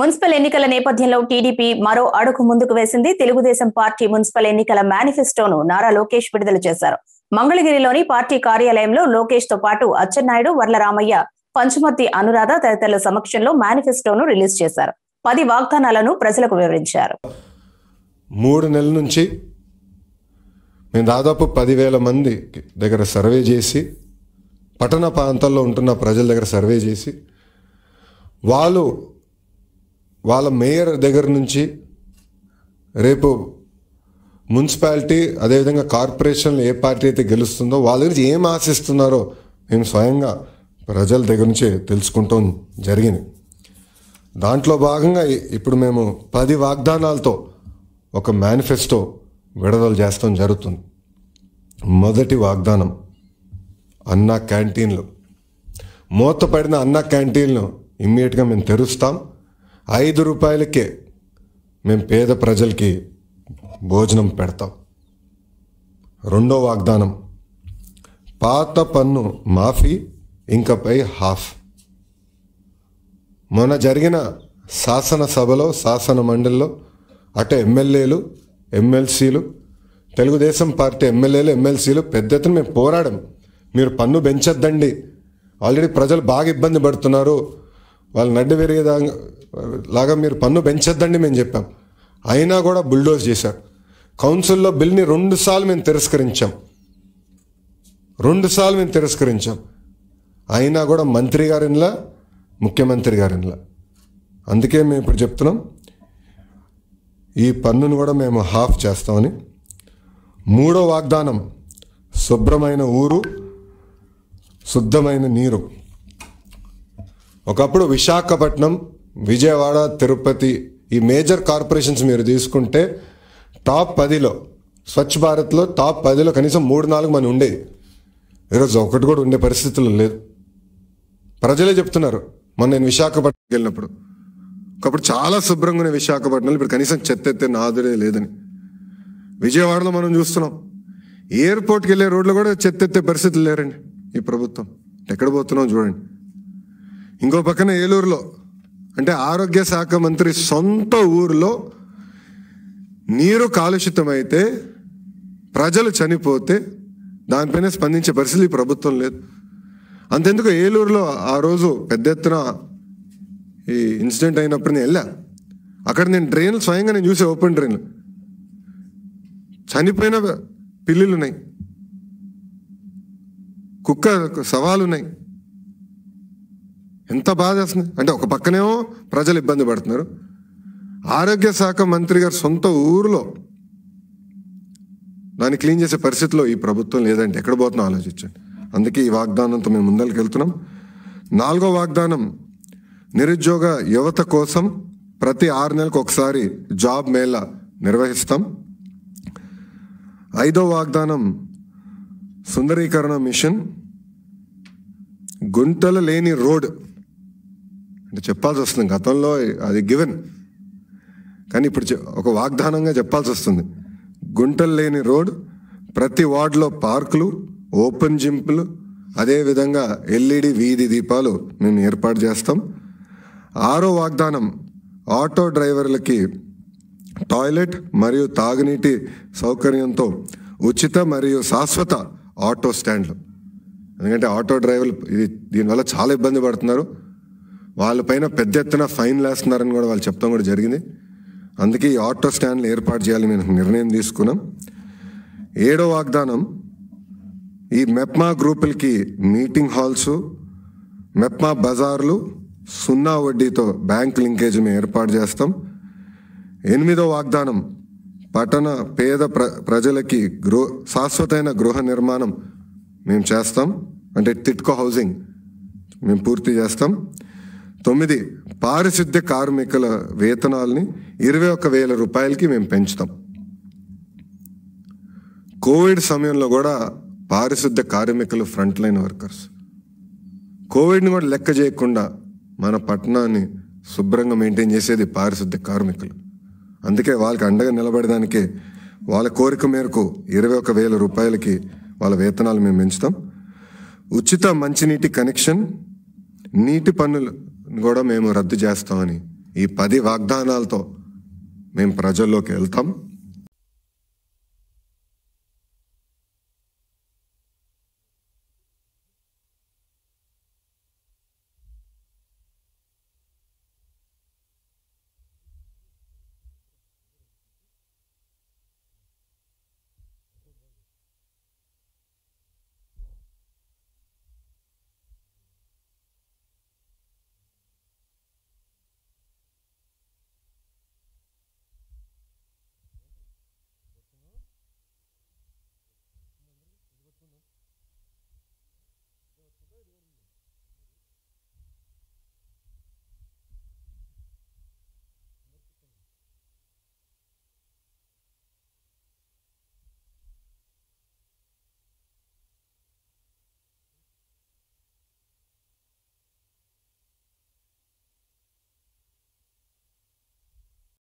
municipal ఎన్నికల నేపథ్యంలో TDP మరో అడుగు ముందుకు వేసింది తెలుగుదేశం పార్టీ మున్సిపల్ ఎన్నికల మేనిఫెస్టోను నారా లోకేష్ విడుదల చేశారు మంగళగిరిలోని పార్టీ కార్యాలయంలో లోకేష్ తో పాటు అచ్చెన్నాయుడు వర్లరామయ్య పంచుమతి అనురాధ తదితరుల సమక్షంలో మేనిఫెస్టోను రిలీజ్ చేశారు పది వాగ్దానాలను ప్రజలకు వివరించారు మూడు నెలల నుంచి మేము దాదాపు పదివేల మంది దగ్గర సర్వే చేసి పట్టణ ప్రాంతాల్లో ఉంటున్న ప్రజల దగ్గర సర్వే చేసి వాళ్ళు వాళ్ళ మేయర్ దగ్గర నుంచి రేపు మున్సిపాలిటీ అదేవిధంగా కార్పొరేషన్లు ఏ పార్టీ అయితే గెలుస్తుందో వాళ్ళ గురించి ఏం ఆశిస్తున్నారో మేము స్వయంగా ప్రజల దగ్గర నుంచే తెలుసుకుంటాం జరిగింది దాంట్లో భాగంగా ఇప్పుడు మేము పది వాగ్దానాలతో ఒక మేనిఫెస్టో విడుదల చేస్తాం జరుగుతుంది మొదటి వాగ్దానం అన్నా క్యాంటీన్లు మూతపడిన అన్న క్యాంటీన్లు ఇమ్మీడియట్గా మేము తెరుస్తాం ఐదు రూపాయలకే మేము పేద ప్రజలకి భోజనం పెడతాం రెండో వాగ్దానం పాత పన్ను మాఫీ ఇంకపై హాఫ్ మొన్న జరిగిన శాసనసభలో శాసన మండలిలో అటు ఎమ్మెల్యేలు ఎమ్మెల్సీలు తెలుగుదేశం పార్టీ ఎమ్మెల్యేలు ఎమ్మెల్సీలు పెద్ద ఎత్తున మేము పోరాడం మీరు పన్ను పెంచొద్దండి ఆల్రెడీ ప్రజలు బాగా ఇబ్బంది పడుతున్నారు వాళ్ళు నడ్డు పెరిగేదా లాగా మీరు పన్ను పెంచొద్దండి మేము చెప్పాం అయినా కూడా బుల్డోజ్ చేశారు కౌన్సిల్లో బిల్ని రెండుసార్లు మేము తిరస్కరించాం రెండుసార్లు మేము తిరస్కరించాం అయినా కూడా మంత్రి గారిలా ముఖ్యమంత్రి గారిలా అందుకే మేము ఇప్పుడు చెప్తున్నాం ఈ పన్నును కూడా మేము హాఫ్ చేస్తామని మూడో వాగ్దానం శుభ్రమైన ఊరు శుద్ధమైన నీరు ఒకప్పుడు విశాఖపట్నం విజయవాడ తిరుపతి ఈ మేజర్ కార్పొరేషన్స్ మీరు తీసుకుంటే టాప్ పదిలో స్వచ్ఛ భారత్లో టాప్ పదిలో కనీసం మూడు నాలుగు మంది ఉండేది ఈరోజు ఒకటి కూడా ఉండే పరిస్థితులు లేదు ప్రజలే చెప్తున్నారు మొన్న నేను విశాఖపట్నంకి వెళ్ళినప్పుడు ఒకప్పుడు చాలా శుభ్రంగా ఉన్నాయి విశాఖపట్నంలో ఇప్పుడు కనీసం చెత్త ఎత్తే నాదుడే లేదని విజయవాడలో మనం చూస్తున్నాం ఎయిర్పోర్ట్కి వెళ్ళే రోడ్లు కూడా చెత్త ఎత్తే పరిస్థితులు లేరండి ఈ ప్రభుత్వం ఎక్కడ పోతున్నాం చూడండి ఇంకో పక్కన ఏలూరులో అంటే ఆరోగ్య శాఖ మంత్రి సొంత ఊరిలో నీరు కాలుషితమైతే ప్రజలు చనిపోతే దానిపైన స్పందించే పరిస్థితి ప్రభుత్వం లేదు అంతెందుకు ఏలూరులో ఆ రోజు పెద్ద ఎత్తున ఈ ఇన్సిడెంట్ అయినప్పుడు నేను వెళ్ళా అక్కడ నేను డ్రైన్లు స్వయంగా నేను చూసే ఓపెన్ డ్రైన్లు చనిపోయిన పిల్లులు ఉన్నాయి కుక్క సవాలు ఉన్నాయి ఎంత బాధ వేస్తుంది అంటే ఒక పక్కనేమో ప్రజలు ఇబ్బంది పడుతున్నారు ఆరోగ్య శాఖ మంత్రి గారు సొంత ఊరిలో దాన్ని క్లీన్ చేసే పరిస్థితిలో ఈ ప్రభుత్వం లేదంటే ఎక్కడ పోతున్నా ఆలోచించండి అందుకే ఈ వాగ్దానంతో మేము ముందరికి వెళ్తున్నాం నాలుగో వాగ్దానం నిరుద్యోగ యువత కోసం ప్రతి ఆరు నెలలకు ఒకసారి జాబ్ మేళా నిర్వహిస్తాం ఐదో వాగ్దానం సుందరీకరణ మిషన్ గుంటలు లేని రోడ్ చెప్పాల్సి వస్తుంది గతంలో అది గివెన్ కానీ ఇప్పుడు ఒక వాగ్దానంగా చెప్పాల్సి వస్తుంది గుంటలు లేని రోడ్ ప్రతి వార్డులో పార్కులు ఓపెన్ జింపులు అదేవిధంగా ఎల్ఈడి వీధి దీపాలు మేము ఏర్పాటు చేస్తాం ఆరో వాగ్దానం ఆటో డ్రైవర్లకి టాయిలెట్ మరియు తాగునీటి సౌకర్యంతో ఉచిత మరియు శాశ్వత ఆటో స్టాండ్లు ఎందుకంటే ఆటో డ్రైవర్లు ఇది దీనివల్ల చాలా ఇబ్బంది పడుతున్నారు వాళ్ళపైన పెద్ద ఎత్తున ఫైన్ వేస్తున్నారని కూడా వాళ్ళు చెప్తాం కూడా జరిగింది అందుకే ఈ ఆటో స్టాండ్లు ఏర్పాటు చేయాలని మేము నిర్ణయం తీసుకున్నాం ఏడో వాగ్దానం ఈ మెప్మా గ్రూపులకి మీటింగ్ హాల్స్ మెప్మా బజార్లు సున్నా వడ్డీతో బ్యాంక్ లింకేజ్ మేము ఏర్పాటు చేస్తాం ఎనిమిదో వాగ్దానం పట్టణ పేద ప్ర ప్రజలకి గృహ శాశ్వతమైన గృహ నిర్మాణం మేము చేస్తాం అంటే తిట్కో హౌసింగ్ మేము పూర్తి చేస్తాం తొమ్మిది పారిశుద్ధ్య కార్మికుల వేతనాల్ని ఇరవై ఒక వేల రూపాయలకి మేము పెంచుతాం కోవిడ్ సమయంలో కూడా పారిశుద్ధ్య కార్మికులు ఫ్రంట్ లైన్ వర్కర్స్ కోవిడ్ని కూడా లెక్క చేయకుండా మన పట్టణాన్ని శుభ్రంగా మెయింటైన్ చేసేది పారిశుద్ధ్య కార్మికులు అందుకే వాళ్ళకి అండగా నిలబడడానికే వాళ్ళ కోరిక మేరకు ఇరవై ఒక వేల రూపాయలకి వాళ్ళ వేతనాలు మేము పెంచుతాం ఉచిత మంచినీటి కనెక్షన్ నీటి పన్నులు కూడా మేము రద్దు చేస్తామని ఈ పది వాగ్దానాలతో మేము ప్రజల్లోకి వెళ్తాం